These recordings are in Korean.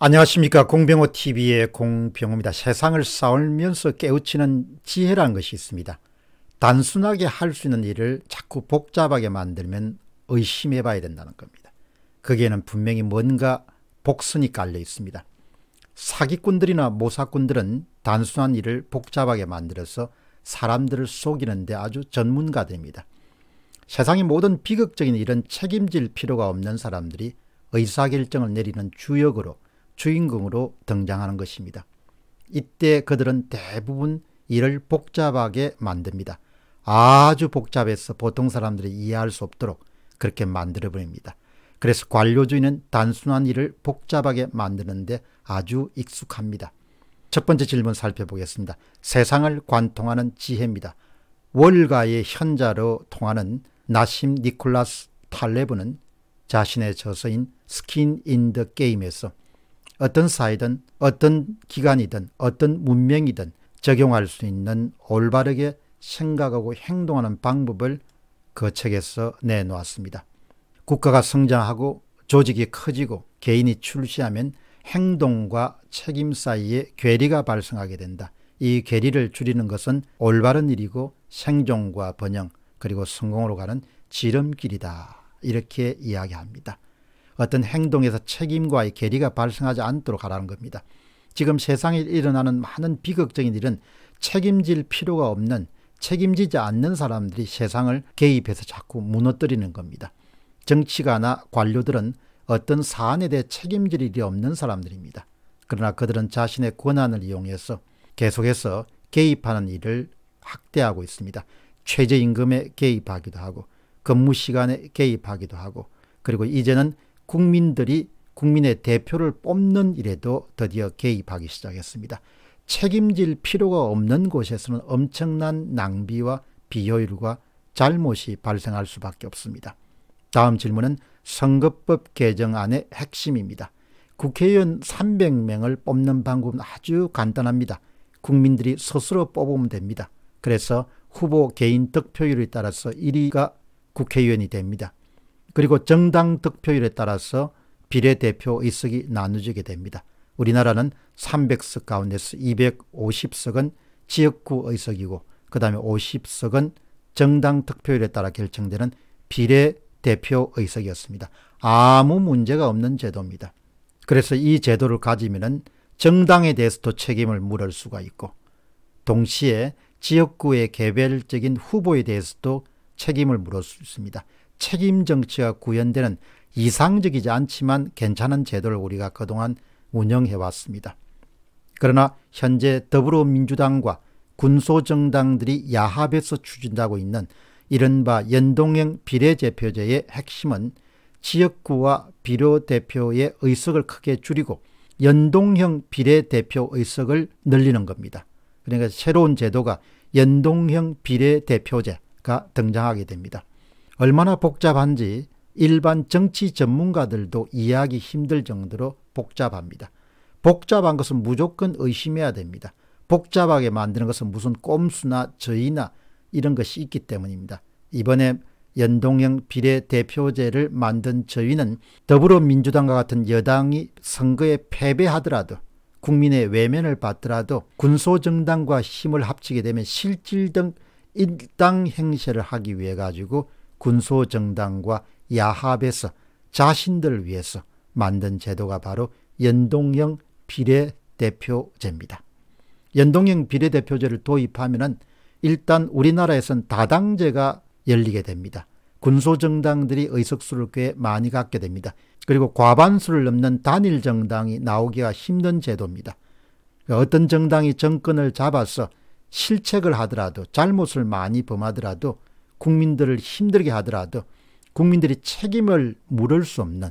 안녕하십니까 공병호 TV의 공병호입니다. 세상을 싸울면서 깨우치는 지혜라는 것이 있습니다. 단순하게 할 수 있는 일을 자꾸 복잡하게 만들면 의심해 봐야 된다는 겁니다. 거기에는 분명히 뭔가 복선이 깔려 있습니다. 사기꾼들이나 모사꾼들은 단순한 일을 복잡하게 만들어서 사람들을 속이는데 아주 전문가됩니다. 세상의 모든 비극적인 일은 책임질 필요가 없는 사람들이 의사결정을 내리는 주역으로 주인공으로 등장하는 것입니다. 이때 그들은 대부분 이를 복잡하게 만듭니다. 아주 복잡해서 보통 사람들이 이해할 수 없도록 그렇게 만들어버립니다. 그래서 관료주의는 단순한 일을 복잡하게 만드는데 아주 익숙합니다. 첫 번째 질문 살펴보겠습니다. 세상을 관통하는 지혜입니다. 월가의 현자로 통하는 나심 니콜라스 탈레브는 자신의 저서인 스킨 인 더 게임에서 어떤 사이든 어떤 기관이든 어떤 문명이든 적용할 수 있는 올바르게 생각하고 행동하는 방법을 그 책에서 내놓았습니다. 국가가 성장하고 조직이 커지고 개인이 출시하면 행동과 책임 사이에 괴리가 발생하게 된다. 이 괴리를 줄이는 것은 올바른 일이고 생존과 번영 그리고 성공으로 가는 지름길이다. 이렇게 이야기합니다. 어떤 행동에서 책임과의 괴리가 발생하지 않도록 하라는 겁니다. 지금 세상에 일어나는 많은 비극적인 일은 책임질 필요가 없는 책임지지 않는 사람들이 세상을 개입해서 자꾸 무너뜨리는 겁니다. 정치가나 관료들은 어떤 사안에 대해 책임질 일이 없는 사람들입니다. 그러나 그들은 자신의 권한을 이용해서 계속해서 개입하는 일을 확대하고 있습니다. 최저임금에 개입하기도 하고 근무 시간에 개입하기도 하고 그리고 이제는 국민들이 국민의 대표를 뽑는 일에도 드디어 개입하기 시작했습니다. 책임질 필요가 없는 곳에서는 엄청난 낭비와 비효율과 잘못이 발생할 수밖에 없습니다. 다음 질문은 선거법 개정안의 핵심입니다. 국회의원 300명을 뽑는 방법은 아주 간단합니다. 국민들이 스스로 뽑으면 됩니다. 그래서 후보 개인 득표율에 따라서 1위가 국회의원이 됩니다. 그리고 정당 득표율에 따라서 비례대표 의석이 나누어지게 됩니다. 우리나라는 300석 가운데서 250석은 지역구 의석이고 그 다음에 50석은 정당 득표율에 따라 결정되는 비례대표 의석이었습니다. 아무 문제가 없는 제도입니다. 그래서 이 제도를 가지면 정당에 대해서도 책임을 물을 수가 있고 동시에 지역구의 개별적인 후보에 대해서도 책임을 물을 수 있습니다. 책임 정치가 구현되는 이상적이지 않지만 괜찮은 제도를 우리가 그동안 운영해 왔습니다. 그러나 현재 더불어민주당과 군소정당들이 야합에서 추진하고 있는 이른바 연동형 비례대표제의 핵심은 지역구와 비례대표의 의석을 크게 줄이고 연동형 비례대표 의석을 늘리는 겁니다. 그러니까 새로운 제도가 연동형 비례대표제가 등장하게 됩니다. 얼마나 복잡한지 일반 정치 전문가들도 이해하기 힘들 정도로 복잡합니다. 복잡한 것은 무조건 의심해야 됩니다. 복잡하게 만드는 것은 무슨 꼼수나 저의나 이런 것이 있기 때문입니다. 이번에 연동형 비례대표제를 만든 저희는 더불어민주당과 같은 여당이 선거에 패배하더라도 국민의 외면을 받더라도 군소정당과 힘을 합치게 되면 실질 등 일당 행세를 하기 위해 가지고 군소정당과 야합에서 자신들을 위해서 만든 제도가 바로 연동형 비례대표제입니다. 연동형 비례대표제를 도입하면 일단 우리나라에선 다당제가 열리게 됩니다. 군소정당들이 의석수를 꽤 많이 갖게 됩니다. 그리고 과반수를 넘는 단일정당이 나오기가 힘든 제도입니다. 어떤 정당이 정권을 잡아서 실책을 하더라도 잘못을 많이 범하더라도 국민들을 힘들게 하더라도 국민들이 책임을 물을 수 없는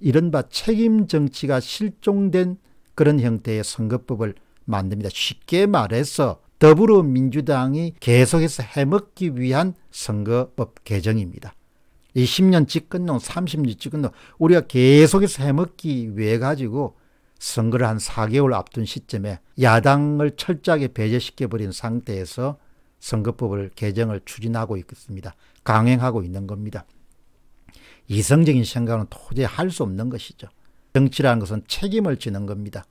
이른바 책임 정치가 실종된 그런 형태의 선거법을 만듭니다. 쉽게 말해서 더불어민주당이 계속해서 해먹기 위한 선거법 개정입니다. 20년 집권론, 30년 집권론 우리가 계속해서 해먹기 위해 가지고 선거를 한 4개월 앞둔 시점에 야당을 철저하게 배제시켜버린 상태에서 선거법을 개정을 추진하고 있습니다. 강행하고 있는 겁니다. 이성적인 생각은 도저히 할 수 없는 것이죠. 정치라는 것은 책임을 지는 겁니다.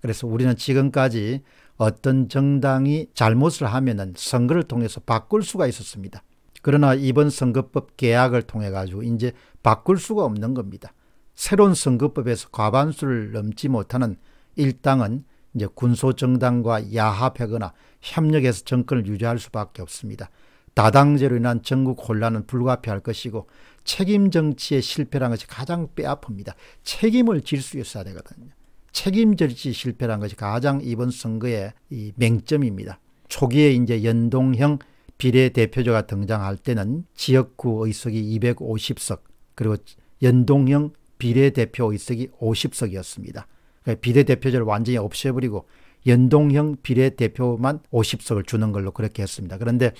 그래서 우리는 지금까지 어떤 정당이 잘못을 하면은 선거를 통해서 바꿀 수가 있었습니다. 그러나 이번 선거법 개혁을 통해 가지고 이제 바꿀 수가 없는 겁니다. 새로운 선거법에서 과반수를 넘지 못하는 일당은 이제 군소 정당과 야합하거나 협력해서 정권을 유지할 수밖에 없습니다. 다당제로 인한 전국 혼란은 불가피할 것이고 책임 정치의 실패란 것이 가장 뼈아픕니다. 책임을 질 수 있어야 되거든요. 책임 정치 실패란 것이 가장 이번 선거의 이 맹점입니다. 초기에 이제 연동형 비례대표제가 등장할 때는 지역구 의석이 250석 그리고 연동형 비례대표 의석이 50석이었습니다. 그러니까 비례대표제를 완전히 없애버리고 연동형 비례대표만 50석을 주는 걸로 그렇게 했습니다. 그런데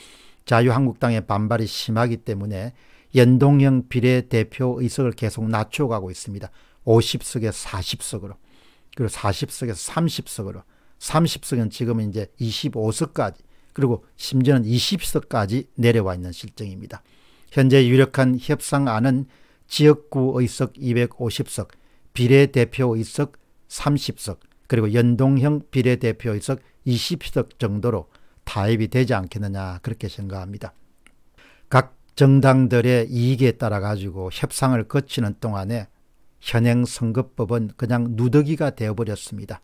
자유한국당의 반발이 심하기 때문에 연동형 비례대표 의석을 계속 낮춰가고 있습니다. 50석에 40석으로 그리고 4 0석에 30석으로 30석은 지금 이제 25석까지 그리고 심지어는 20석까지 내려와 있는 실정입니다. 현재 유력한 협상안은 지역구 의석 250석, 비례대표 의석 30석 그리고 연동형 비례대표의석 20석 정도로 타입이 되지 않겠느냐 그렇게 생각합니다. 각 정당들의 이익에 따라 가지고 협상을 거치는 동안에 현행 선거법은 그냥 누더기가 되어버렸습니다.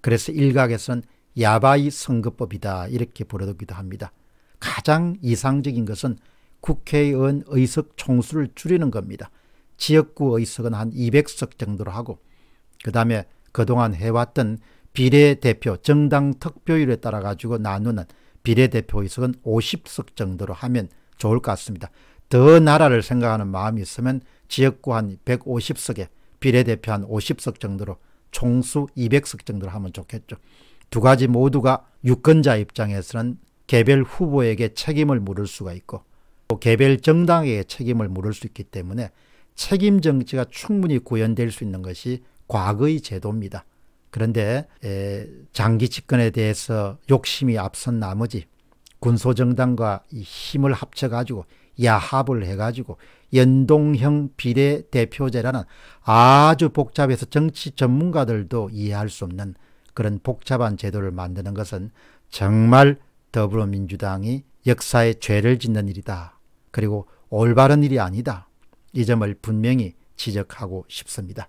그래서 일각에서는 야바이 선거법이다 이렇게 부르기도 합니다. 가장 이상적인 것은 국회의원 의석 총수를 줄이는 겁니다. 지역구 의석은 한 200석 정도로 하고 그 다음에 그동안 해왔던 비례대표 정당 특표율에 따라 가지고 나누는 비례대표 의석은 50석 정도로 하면 좋을 것 같습니다. 더 나라를 생각하는 마음이 있으면 지역구 한 150석에 비례대표 한 50석 정도로 총수 200석 정도로 하면 좋겠죠. 두 가지 모두가 유권자 입장에서는 개별 후보에게 책임을 물을 수가 있고 또 개별 정당에게 책임을 물을 수 있기 때문에 책임 정치가 충분히 구현될 수 있는 것이 과거의 제도입니다. 그런데 장기 집권에 대해서 욕심이 앞선 나머지 군소정당과 힘을 합쳐가지고 야합을 해가지고 연동형 비례대표제라는 아주 복잡해서 정치 전문가들도 이해할 수 없는 그런 복잡한 제도를 만드는 것은 정말 더불어민주당이 역사에 죄를 짓는 일이다. 그리고 올바른 일이 아니다. 이 점을 분명히 지적하고 싶습니다.